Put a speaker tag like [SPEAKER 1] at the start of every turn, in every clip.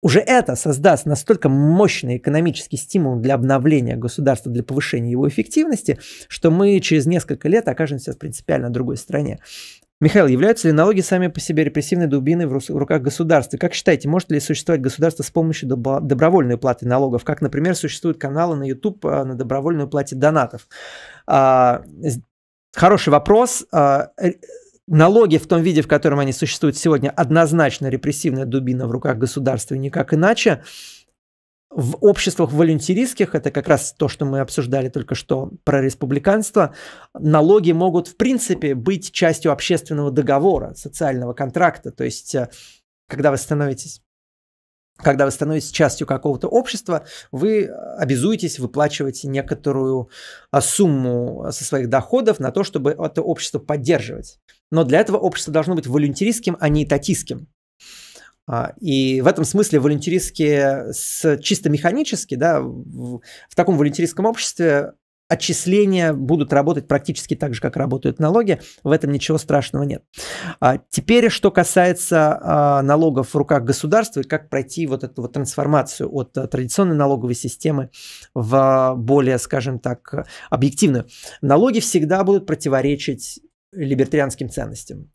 [SPEAKER 1] Уже это создаст настолько мощный экономический стимул для обновления государства, для повышения его эффективности, что мы через несколько лет окажемся в принципиально другой стране. Михаил, являются ли налоги сами по себе репрессивной дубиной в, руках государства? Как считаете, может ли существовать государство с помощью добро добровольной платы налогов? Как, например, существуют каналы на YouTube э, на добровольную плате донатов? А, хороший вопрос. А, э, Налоги в том виде, в котором они существуют сегодня, однозначно репрессивная дубина в руках государства и никак иначе. В обществах волюнтаристских, это как раз то, что мы обсуждали только что про республиканство, налоги могут в принципе быть частью общественного договора, социального контракта. То есть, э, когда вы становитесь когда вы становитесь частью какого-то общества, вы обязуетесь выплачивать некоторую э, сумму со своих доходов на то, чтобы это общество поддерживать. Но для этого общество должно быть волюнтаристским, а не татистским. А, и в этом смысле волюнтаристские, с, чисто механически, да, в, в таком волюнтаристском обществе отчисления будут работать практически так же, как работают налоги. В этом ничего страшного нет. А теперь, что касается а, налогов в руках государства и как пройти вот эту вот трансформацию от а, традиционной налоговой системы в более, скажем так, объективную. Налоги всегда будут противоречить либертарианским ценностям.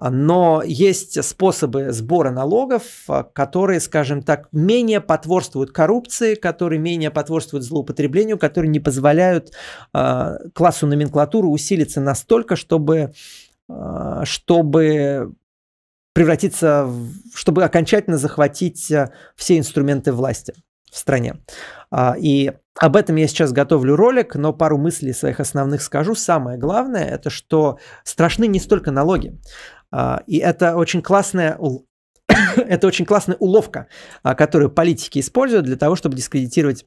[SPEAKER 1] Но есть способы сбора налогов, а, которые, скажем так, менее потворствуют коррупции, которые менее потворствуют злоупотреблению, которые не позволяют э, классу номенклатуры усилиться настолько, чтобы, э, чтобы превратиться, в, чтобы окончательно захватить все инструменты власти в стране. А, и об этом я сейчас готовлю ролик, но пару мыслей своих основных скажу. Самое главное это, что страшны не столько налоги. А, и это очень классная это очень классная уловка, а, которую политики используют для того, чтобы дискредитировать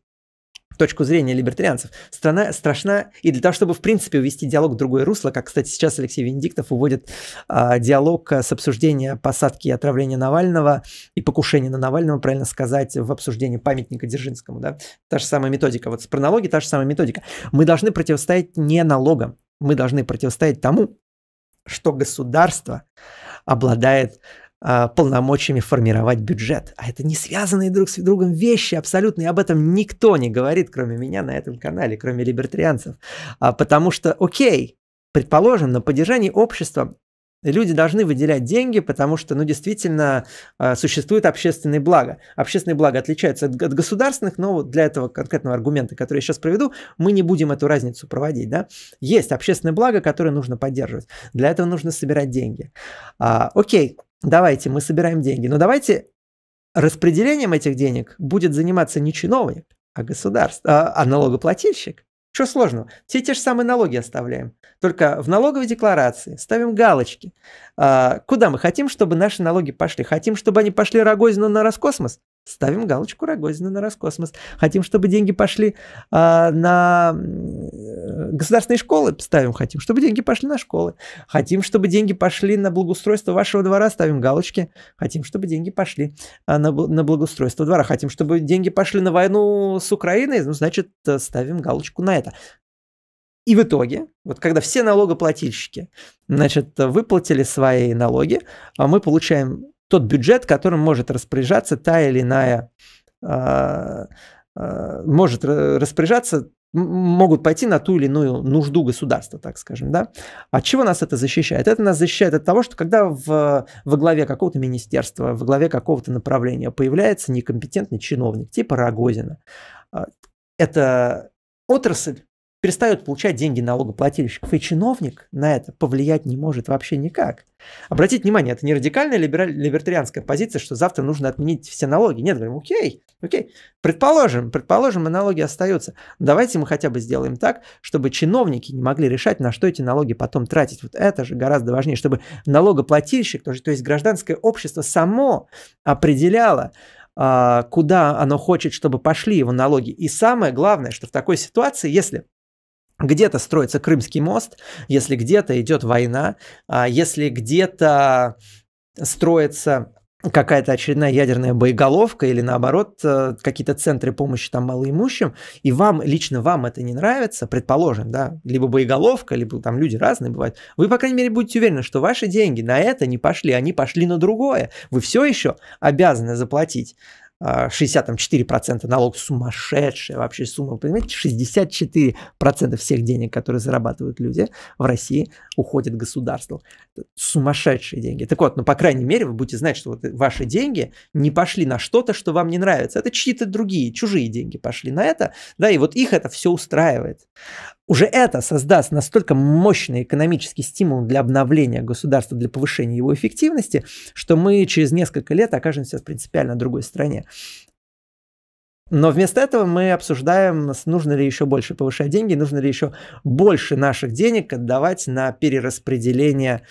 [SPEAKER 1] точку зрения либертарианцев, страна страшна, и для того, чтобы, в принципе, увести диалог в другое русло, как, кстати, сейчас Алексей Венедиктов уводит а, диалог а, с обсуждения посадки и отравления Навального и покушения на Навального, правильно сказать, в обсуждении памятника Дзержинскому, да, та же самая методика, вот с пронологи та же самая методика. Мы должны противостоять не налогам, мы должны противостоять тому, что государство обладает а, полномочиями формировать бюджет. А это не связанные друг с другом вещи абсолютно, и об этом никто не говорит, кроме меня на этом канале, кроме либертарианцев. А, потому что, окей, предположим, на поддержании общества люди должны выделять деньги, потому что, ну, действительно, а, существует общественное благо. Общественное благо отличается от, от государственных, но вот для этого конкретного аргумента, который я сейчас проведу, мы не будем эту разницу проводить, да. Есть общественное благо, которое нужно поддерживать. Для этого нужно собирать деньги. А, окей, давайте мы собираем деньги, но давайте распределением этих денег будет заниматься не чиновник, а государство, а, а налогоплательщик. Что сложного? Все те же самые налоги оставляем. Только в налоговой декларации ставим галочки. А, куда мы хотим, чтобы наши налоги пошли? Хотим, чтобы они пошли Рогозину на Роскосмос? Ставим галочку Рогозина на Роскосмос. Хотим, чтобы деньги пошли а, на э, государственные школы, ставим хотим, чтобы деньги пошли на школы. Хотим, чтобы деньги пошли на благоустройство вашего двора, ставим галочки. Хотим, чтобы деньги пошли а, на, на благоустройство двора. Хотим, чтобы деньги пошли на войну с Украиной, ну, значит, э, ставим галочку на это. И в итоге, вот когда все налогоплательщики, значит, выплатили свои налоги, а мы получаем тот бюджет, которым может распоряжаться та или иная, а, а, может распоряжаться, могут пойти на ту или иную нужду государства, так скажем, да. От а чего нас это защищает? Это нас защищает от того, что когда в, во главе какого-то министерства, во главе какого-то направления появляется некомпетентный чиновник типа Рогозина, это отрасль перестает получать деньги налогоплательщиков, и чиновник на это повлиять не может вообще никак. Обратите внимание, это не радикальная либераль, либертарианская позиция, что завтра нужно отменить все налоги. Нет, говорим, окей, окей, предположим, предположим, и налоги остаются. Давайте мы хотя бы сделаем так, чтобы чиновники не могли решать, на что эти налоги потом тратить. Вот это же гораздо важнее, чтобы налогоплательщик, то, то есть гражданское общество само определяло, а, куда оно хочет, чтобы пошли его налоги. И самое главное, что в такой ситуации, если где-то строится Крымский мост, если где-то идет война, а если где-то строится какая-то очередная ядерная боеголовка или наоборот э, какие-то центры помощи там малоимущим, и вам, лично вам это не нравится, предположим, да, либо боеголовка, либо там люди разные бывают, вы, по крайней мере, будете уверены, что ваши деньги на это не пошли, они пошли на другое. Вы все еще обязаны заплатить 64% а, налог сумасшедшая вообще сумма. Вы понимаете, 64% всех денег, которые зарабатывают люди в России, уходят государству. Это сумасшедшие деньги. Так вот, ну, по крайней мере, вы будете знать, что вот ваши деньги не пошли на что-то, что вам не нравится. Это чьи-то другие, чужие деньги пошли на это, да, и вот их это все устраивает. Уже это создаст настолько мощный экономический стимул для обновления государства, для повышения его эффективности, что мы через несколько лет окажемся в принципиально другой стране. Но вместо этого мы обсуждаем, нужно ли еще больше повышать деньги, нужно ли еще больше наших денег отдавать на перераспределение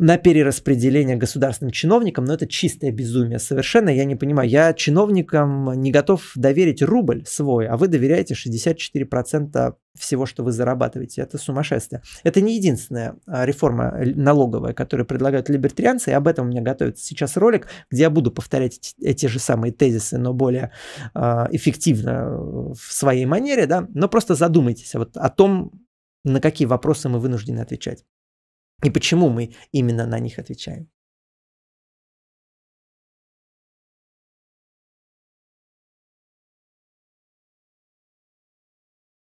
[SPEAKER 1] на перераспределение государственным чиновникам, но это чистое безумие совершенно, я не понимаю. Я чиновникам не готов доверить рубль свой, а вы доверяете 64% всего, что вы зарабатываете. Это сумасшествие. Это не единственная а, реформа налоговая, которую предлагают либертарианцы, и об этом у меня готовится сейчас ролик, где я буду повторять эти же самые тезисы, но более а, эффективно э, в своей манере, да, но просто задумайтесь вот о том, на какие вопросы мы вынуждены отвечать и почему мы именно на них отвечаем.